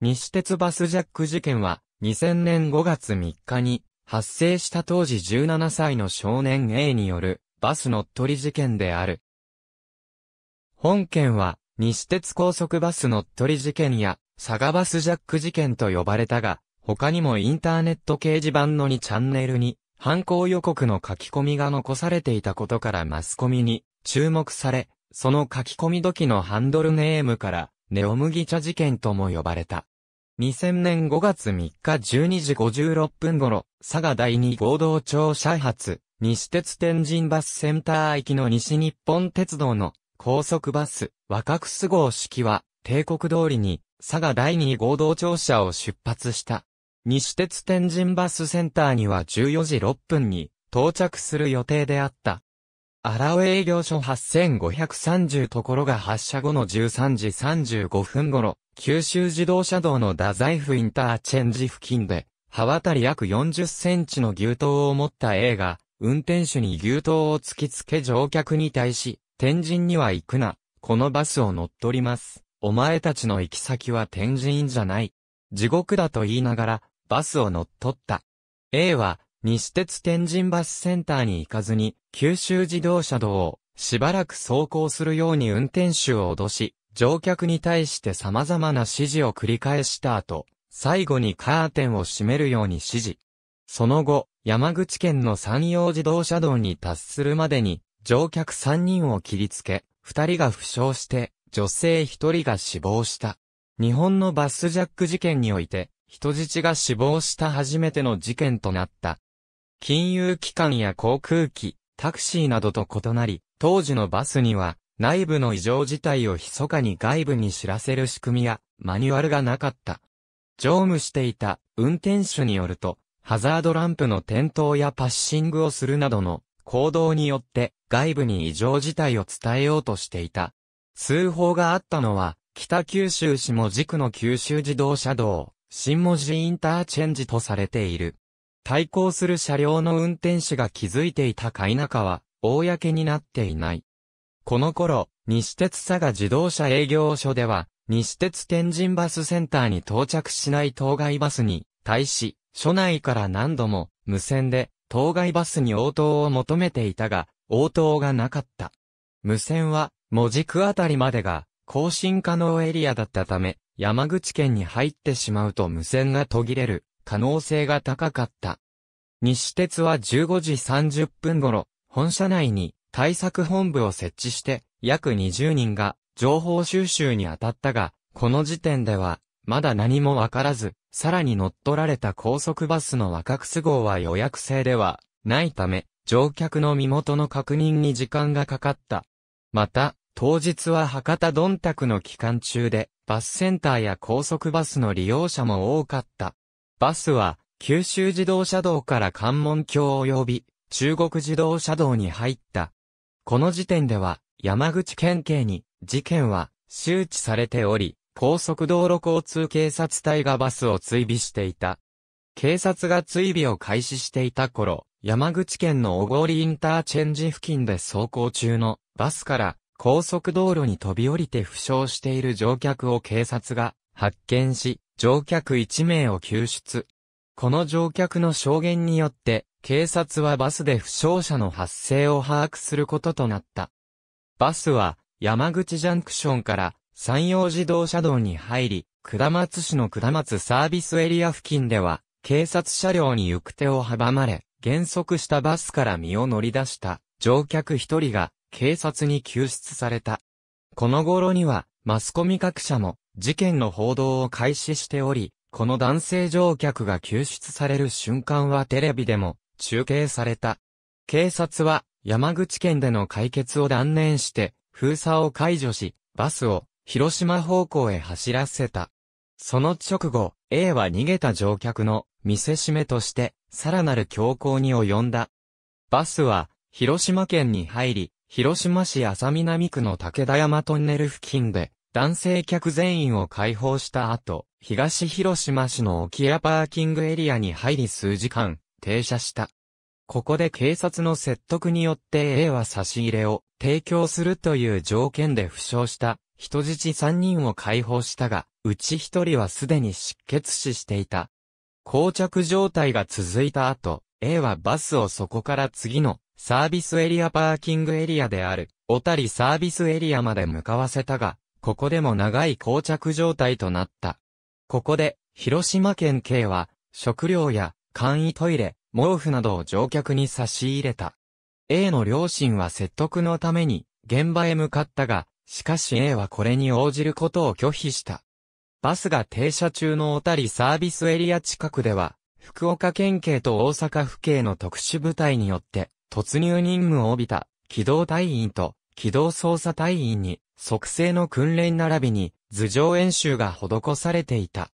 西鉄バスジャック事件は、2000年5月3日に、発生した当時17歳の少年 A による、バス乗っ取り事件である。本件は、西鉄高速バス乗っ取り事件や、佐賀バスジャック事件と呼ばれたが、他にもインターネット掲示板の2チャンネルに、犯行予告の書き込みが残されていたことからマスコミに注目され、その書き込み時のハンドルネームから、ネオ麦茶事件とも呼ばれた。2000年5月3日12時56分頃、佐賀第2合同庁舎発、西鉄天神バスセンター行きの西日本鉄道の高速バス、若楠号式は、帝国通りに、佐賀第2合同庁舎を出発した。西鉄天神バスセンターには14時6分に到着する予定であった。荒尾営業所8530ところが発車後の13時35分頃、九州自動車道の太宰府インターチェンジ付近で、刃渡り約40センチの牛刀を持った A が、運転手に牛刀を突きつけ乗客に対し、天神には行くな、このバスを乗っ取ります。お前たちの行き先は天神じゃない。地獄だと言いながら、バスを乗っ取った。A は、西鉄天神バスセンターに行かずに、九州自動車道をしばらく走行するように運転手を脅し、乗客に対して様々な指示を繰り返した後、最後にカーテンを閉めるように指示。その後、山口県の山陽自動車道に達するまでに、乗客3人を切りつけ、2人が負傷して、女性1人が死亡した。日本のバスジャック事件において、人質が死亡した初めての事件となった。金融機関や航空機、タクシーなどと異なり、当時のバスには、内部の異常事態を密かに外部に知らせる仕組みや、マニュアルがなかった。乗務していた運転手によると、ハザードランプの点灯やパッシングをするなどの行動によって外部に異常事態を伝えようとしていた。通報があったのは、北九州市も軸区の九州自動車道、新文字インターチェンジとされている。対抗する車両の運転手が気づいていたか否かは、公になっていない。この頃、西鉄佐賀自動車営業所では、西鉄天神バスセンターに到着しない当該バスに、対し、署内から何度も、無線で、当該バスに応答を求めていたが、応答がなかった。無線は、文字区あたりまでが、更新可能エリアだったため、山口県に入ってしまうと無線が途切れる可能性が高かった。西鉄は15時30分頃、本社内に対策本部を設置して、約20人が情報収集に当たったが、この時点では、まだ何もわからず、さらに乗っ取られた高速バスの若く号は予約制ではないため、乗客の身元の確認に時間がかかった。また、当日は博多どんたくの期間中で、バスセンターや高速バスの利用者も多かった。バスは、九州自動車道から関門橋及び、中国自動車道に入った。この時点では、山口県警に、事件は、周知されており、高速道路交通警察隊がバスを追尾していた。警察が追尾を開始していた頃、山口県の小郡インターチェンジ付近で走行中のバスから高速道路に飛び降りて負傷している乗客を警察が発見し、乗客1名を救出。この乗客の証言によって、警察はバスで負傷者の発生を把握することとなった。バスは、山口ジャンクションから山陽自動車道に入り、下松市の下松サービスエリア付近では、警察車両に行く手を阻まれ、減速したバスから身を乗り出した乗客一人が警察に救出された。この頃にはマスコミ各社も事件の報道を開始しており、この男性乗客が救出される瞬間はテレビでも中継された。警察は山口県での解決を断念して封鎖を解除し、バスを広島方向へ走らせた。その直後、A は逃げた乗客の見せしめとして、さらなる強行に及んだ。バスは、広島県に入り、広島市浅南区の武田山トンネル付近で、男性客全員を解放した後、東広島市の沖屋パーキングエリアに入り数時間、停車した。ここで警察の説得によって A は差し入れを提供するという条件で負傷した人質3人を解放したが、うち1人はすでに失血死していた。膠着状態が続いた後、A はバスをそこから次のサービスエリアパーキングエリアである、小谷サービスエリアまで向かわせたが、ここでも長い膠着状態となった。ここで、広島県警は、食料や、簡易トイレ、毛布などを乗客に差し入れた。A の両親は説得のために、現場へ向かったが、しかし A はこれに応じることを拒否した。バスが停車中の小谷サービスエリア近くでは、福岡県警と大阪府警の特殊部隊によって、突入任務を帯びた、機動隊員と、機動捜査隊員に、即成の訓練並びに頭上演習が施されていた。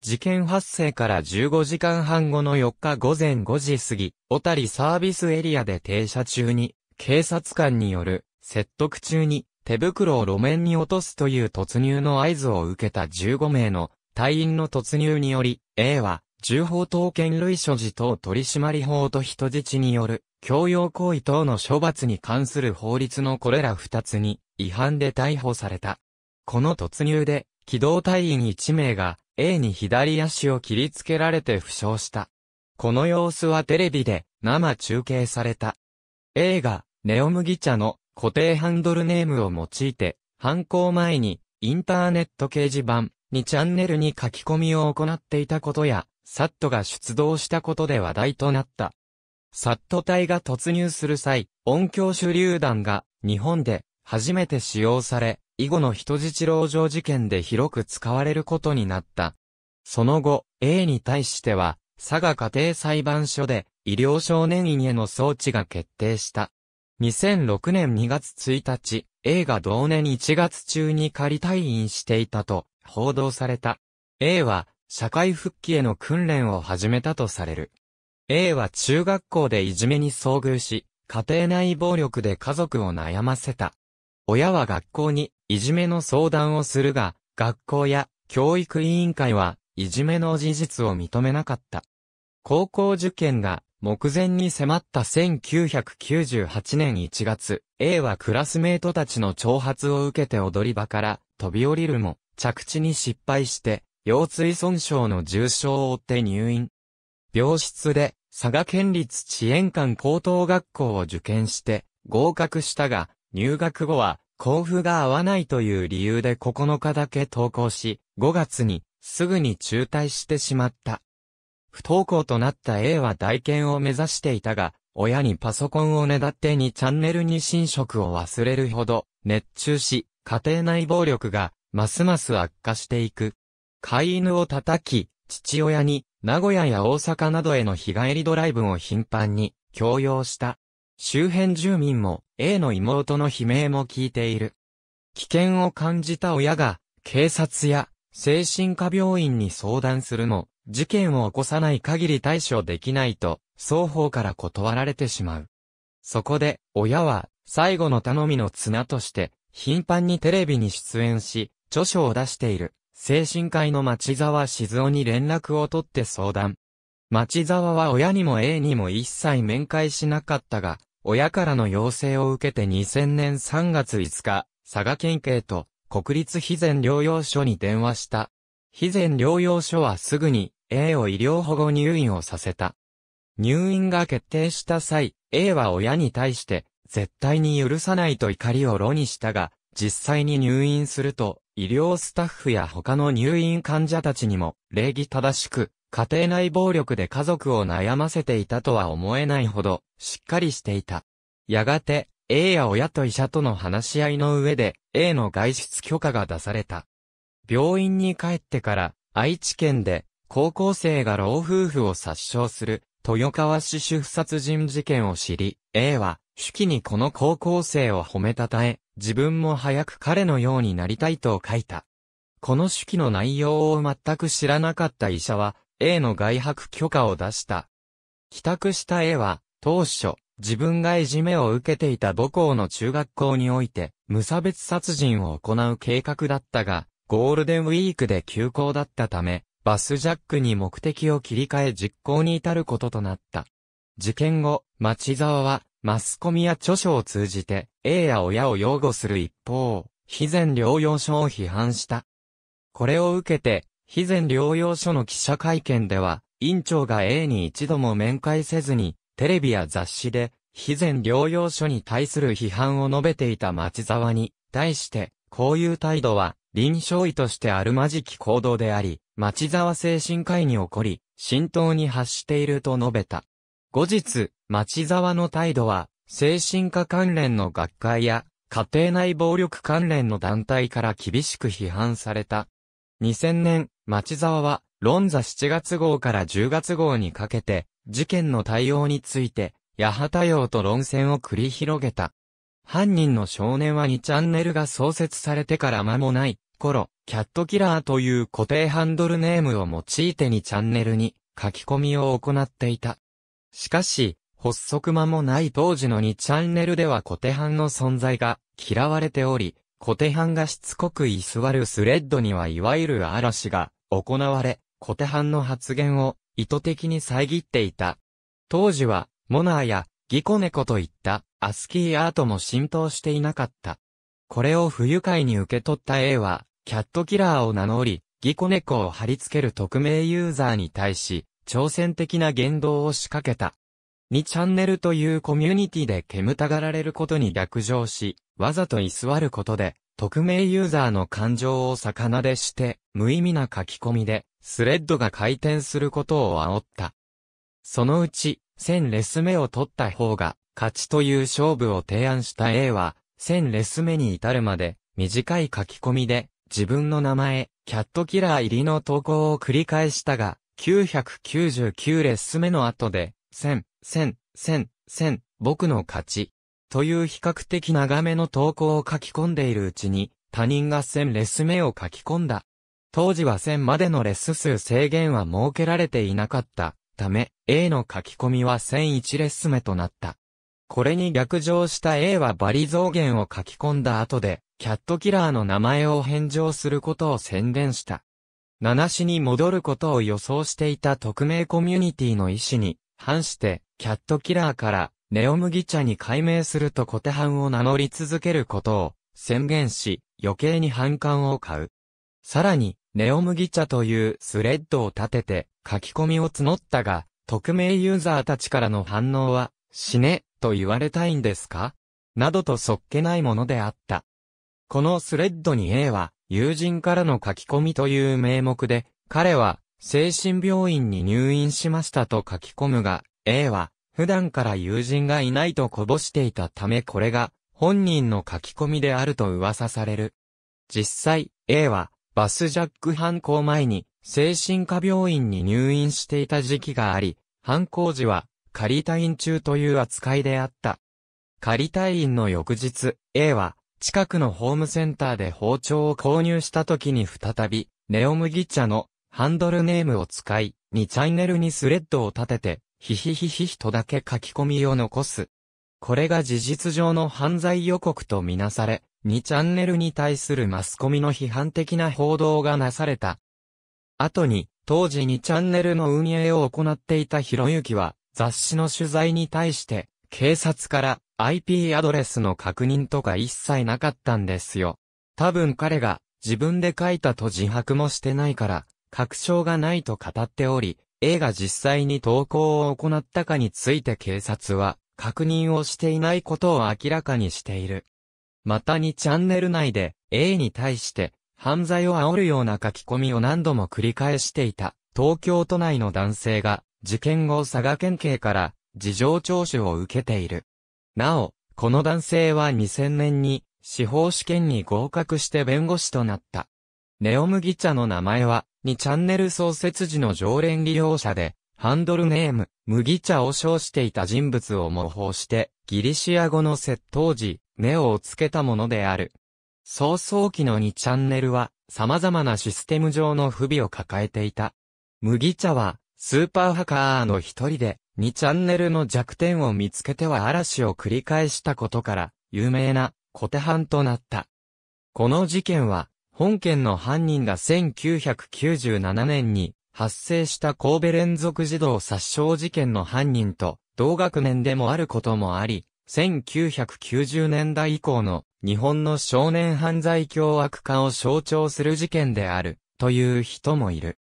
事件発生から15時間半後の4日午前5時過ぎ、小谷サービスエリアで停車中に、警察官による説得中に手袋を路面に落とすという突入の合図を受けた15名の隊員の突入により、A は銃法刀剣類所持等取締法と人質による、強要行為等の処罰に関する法律のこれら二つに、違反で逮捕された。この突入で、機動隊員1名が、A に左足を切りつけられて負傷した。この様子はテレビで生中継された。A がネオ麦茶の固定ハンドルネームを用いて、犯行前にインターネット掲示板にチャンネルに書き込みを行っていたことや、サットが出動したことで話題となった。サット隊が突入する際、音響手榴弾が日本で初めて使用され、以後の人質籠城事件で広く使われることになった。その後、A に対しては、佐賀家庭裁判所で医療少年院への装置が決定した。2006年2月1日、A が同年1月中に仮退院していたと報道された。A は社会復帰への訓練を始めたとされる。A は中学校でいじめに遭遇し、家庭内暴力で家族を悩ませた。親は学校にいじめの相談をするが、学校や教育委員会はいじめの事実を認めなかった。高校受験が目前に迫った1998年1月、A はクラスメートたちの挑発を受けて踊り場から飛び降りるも、着地に失敗して腰椎損傷の重傷を負って入院。病室で、佐賀県立知延館高等学校を受験して、合格したが、入学後は、交付が合わないという理由で9日だけ登校し、5月に、すぐに中退してしまった。不登校となった A は大研を目指していたが、親にパソコンをねだってにチャンネルに寝食を忘れるほど熱中し、家庭内暴力がますます悪化していく。飼い犬を叩き、父親に名古屋や大阪などへの日帰りドライブを頻繁に強要した。周辺住民も A の妹の悲鳴も聞いている。危険を感じた親が警察や精神科病院に相談するも事件を起こさない限り対処できないと双方から断られてしまう。そこで親は最後の頼みの綱として頻繁にテレビに出演し著書を出している。精神科医の町沢静雄に連絡を取って相談。町沢は親にも A にも一切面会しなかったが、親からの要請を受けて2000年3月5日、佐賀県警と国立非善療養所に電話した。非善療養所はすぐに A を医療保護入院をさせた。入院が決定した際、A は親に対して、絶対に許さないと怒りを炉にしたが、実際に入院すると、医療スタッフや他の入院患者たちにも、礼儀正しく、家庭内暴力で家族を悩ませていたとは思えないほど、しっかりしていた。やがて、A や親と医者との話し合いの上で、A の外出許可が出された。病院に帰ってから、愛知県で、高校生が老夫婦を殺傷する、豊川市主婦殺人事件を知り、A は、手記にこの高校生を褒めたたえ、自分も早く彼のようになりたいと書いた。この手記の内容を全く知らなかった医者は、A の外泊許可を出した。帰宅した A は、当初、自分がいじめを受けていた母校の中学校において、無差別殺人を行う計画だったが、ゴールデンウィークで休校だったため、バスジャックに目的を切り替え実行に至ることとなった。事件後、町沢は、マスコミや著書を通じて、A や親を擁護する一方、非善療養所を批判した。これを受けて、非善療養所の記者会見では、院長が A に一度も面会せずに、テレビや雑誌で、非善療養所に対する批判を述べていた町沢に、対して、こういう態度は、臨床医としてあるまじき行動であり、町沢精神科医に起こり、浸透に発していると述べた。後日、町沢の態度は、精神科関連の学会や、家庭内暴力関連の団体から厳しく批判された。2000年、町沢は、論座7月号から10月号にかけて、事件の対応について、八幡用と論戦を繰り広げた。犯人の少年は2チャンネルが創設されてから間もない頃、キャットキラーという固定ハンドルネームを用いて2チャンネルに書き込みを行っていた。しかし、発足間もない当時の2チャンネルではコテハンの存在が嫌われており、コテハンがしつこく居座るスレッドにはいわゆる嵐が行われ、コテハンの発言を意図的に遮っていた。当時は、モナーやギコネコといったアスキーアートも浸透していなかった。これを不愉快に受け取った A は、キャットキラーを名乗り、ギコネコを貼り付ける匿名ユーザーに対し、挑戦的な言動を仕掛けた。2チャンネルというコミュニティで煙たがられることに逆上し、わざと居座ることで、匿名ユーザーの感情を逆なでして、無意味な書き込みで、スレッドが回転することを煽った。そのうち、1000レス目を取った方が、勝ちという勝負を提案した A は、1000レス目に至るまで、短い書き込みで、自分の名前、キャットキラー入りの投稿を繰り返したが、999レッスン目の後で、1000、1000、1000、僕の勝ち。という比較的長めの投稿を書き込んでいるうちに、他人が1000レッスン目を書き込んだ。当時は1000までのレッスン数制限は設けられていなかったため、A の書き込みは1001レッスン目となった。これに逆上した A はバリ増減を書き込んだ後で、キャットキラーの名前を返上することを宣伝した。七市に戻ることを予想していた匿名コミュニティの意思に反して、キャットキラーからネオ麦茶に改名するとコテハンを名乗り続けることを宣言し、余計に反感を買う。さらに、ネオ麦茶というスレッドを立てて書き込みを募ったが、匿名ユーザーたちからの反応は、死ね、と言われたいんですかなどとそっけないものであった。このスレッドに A は、友人からの書き込みという名目で、彼は、精神病院に入院しましたと書き込むが、A は、普段から友人がいないとこぼしていたためこれが、本人の書き込みであると噂される。実際、A は、バスジャック犯行前に、精神科病院に入院していた時期があり、犯行時は、仮退院中という扱いであった。仮退院の翌日、A は、近くのホームセンターで包丁を購入した時に再び、ネオ麦茶のハンドルネームを使い、2チャンネルにスレッドを立てて、ヒヒヒヒヒとだけ書き込みを残す。これが事実上の犯罪予告とみなされ、2チャンネルに対するマスコミの批判的な報道がなされた。後に、当時2チャンネルの運営を行っていたひろゆきは、雑誌の取材に対して、警察から IP アドレスの確認とか一切なかったんですよ。多分彼が自分で書いたと自白もしてないから、確証がないと語っており、A が実際に投稿を行ったかについて警察は確認をしていないことを明らかにしている。またにチャンネル内で A に対して犯罪を煽るような書き込みを何度も繰り返していた東京都内の男性が事件後佐賀県警から事情聴取を受けている。なお、この男性は2000年に司法試験に合格して弁護士となった。ネオ麦茶の名前は、2チャンネル創設時の常連利用者で、ハンドルネーム、麦茶を称していた人物を模倣して、ギリシア語の窃盗時、ネオをつけたものである。早々期の2チャンネルは、様々なシステム上の不備を抱えていた。麦茶は、スーパーハカーの一人で、2チャンネルの弱点を見つけては嵐を繰り返したことから、有名な、コテハンとなった。この事件は、本件の犯人が1997年に発生した神戸連続児童殺傷事件の犯人と同学年でもあることもあり、1990年代以降の日本の少年犯罪凶悪化を象徴する事件であるという人もいる。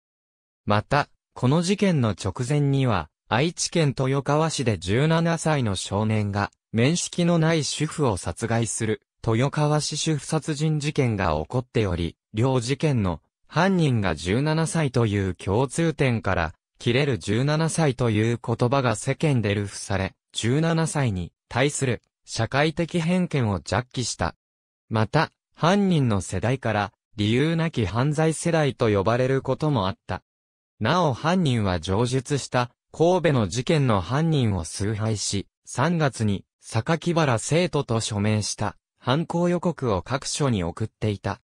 また、この事件の直前には、愛知県豊川市で17歳の少年が、面識のない主婦を殺害する、豊川市主婦殺人事件が起こっており、両事件の犯人が17歳という共通点から、切れる17歳という言葉が世間で流布され、17歳に対する社会的偏見を弱起した。また、犯人の世代から、理由なき犯罪世代と呼ばれることもあった。なお犯人は上述した神戸の事件の犯人を崇拝し、3月に榊原生徒と署名した犯行予告を各所に送っていた。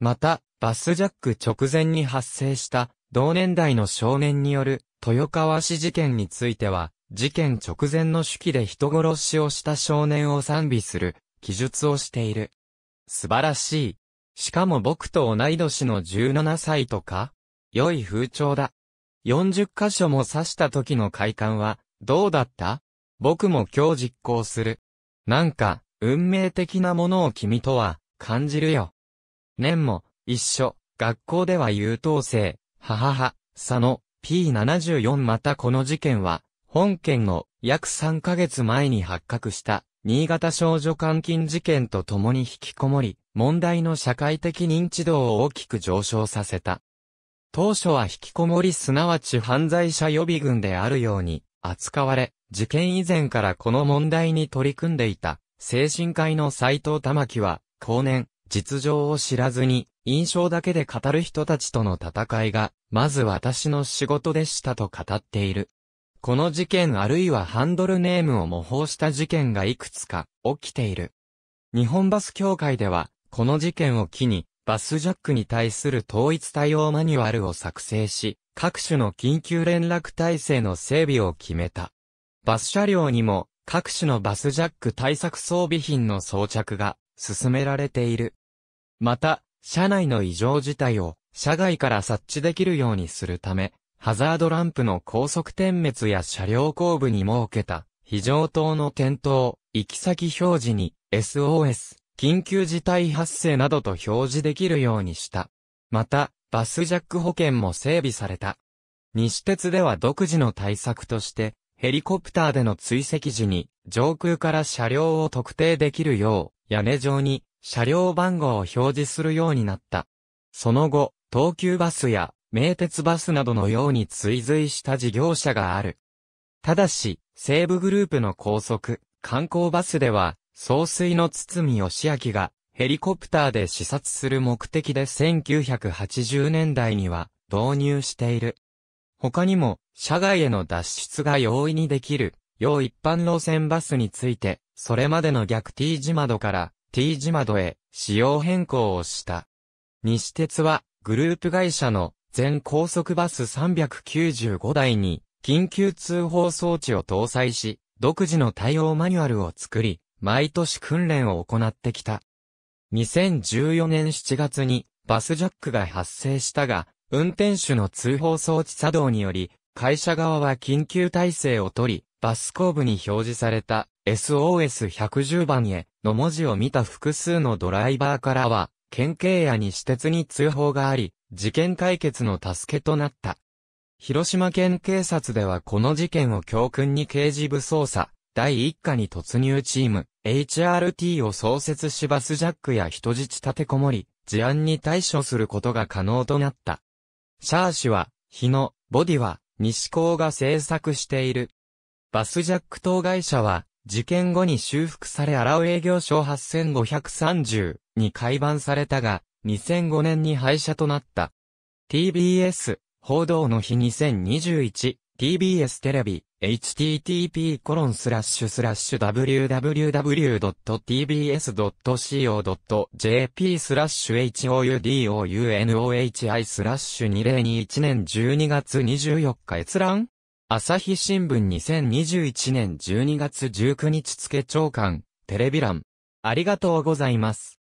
また、バスジャック直前に発生した同年代の少年による豊川市事件については、事件直前の手記で人殺しをした少年を賛美する記述をしている。素晴らしい。しかも僕と同い年の17歳とか良い風潮だ。40箇所も刺した時の快感は、どうだった僕も今日実行する。なんか、運命的なものを君とは、感じるよ。年も、一緒、学校では優等生、ははは、佐野、P74 またこの事件は、本件の約3ヶ月前に発覚した、新潟少女監禁事件と共に引きこもり、問題の社会的認知度を大きく上昇させた。当初は引きこもりすなわち犯罪者予備軍であるように扱われ、事件以前からこの問題に取り組んでいた、精神科医の斎藤玉樹は、後年、実情を知らずに、印象だけで語る人たちとの戦いが、まず私の仕事でしたと語っている。この事件あるいはハンドルネームを模倣した事件がいくつか起きている。日本バス協会では、この事件を機に、バスジャックに対する統一対応マニュアルを作成し、各種の緊急連絡体制の整備を決めた。バス車両にも各種のバスジャック対策装備品の装着が進められている。また、車内の異常事態を車外から察知できるようにするため、ハザードランプの高速点滅や車両後部に設けた非常灯の点灯、行き先表示に SOS、緊急事態発生などと表示できるようにした。また、バスジャック保険も整備された。西鉄では独自の対策として、ヘリコプターでの追跡時に、上空から車両を特定できるよう、屋根上に車両番号を表示するようになった。その後、東急バスや名鉄バスなどのように追随した事業者がある。ただし、西部グループの高速、観光バスでは、総帥の堤義明が、ヘリコプターで視察する目的で1980年代には導入している。他にも、社外への脱出が容易にできる、要一般路線バスについて、それまでの逆 T 字窓から T 字窓へ仕様変更をした。西鉄は、グループ会社の全高速バス395台に緊急通報装置を搭載し、独自の対応マニュアルを作り、毎年訓練を行ってきた。2014年7月にバスジャックが発生したが、運転手の通報装置作動により、会社側は緊急体制をとり、バス後部に表示された SOS110 番への文字を見た複数のドライバーからは、県警やに私鉄に通報があり、事件解決の助けとなった。広島県警察ではこの事件を教訓に刑事部捜査、第1課に突入チーム、HRT を創設しバスジャックや人質立てこもり、事案に対処することが可能となった。シャーシは、日野、ボディは、西高が制作している。バスジャック当会社は、事件後に修復され荒尾営業所8530に改版されたが、2005年に廃車となった。TBS、報道の日 2021TBS テレビ http://www.tbs.co.jp スラッシュ houdounohi スラッシュ2021年12月24日閲覧朝日新聞2021年12月19日付長官、テレビ欄。ありがとうございます。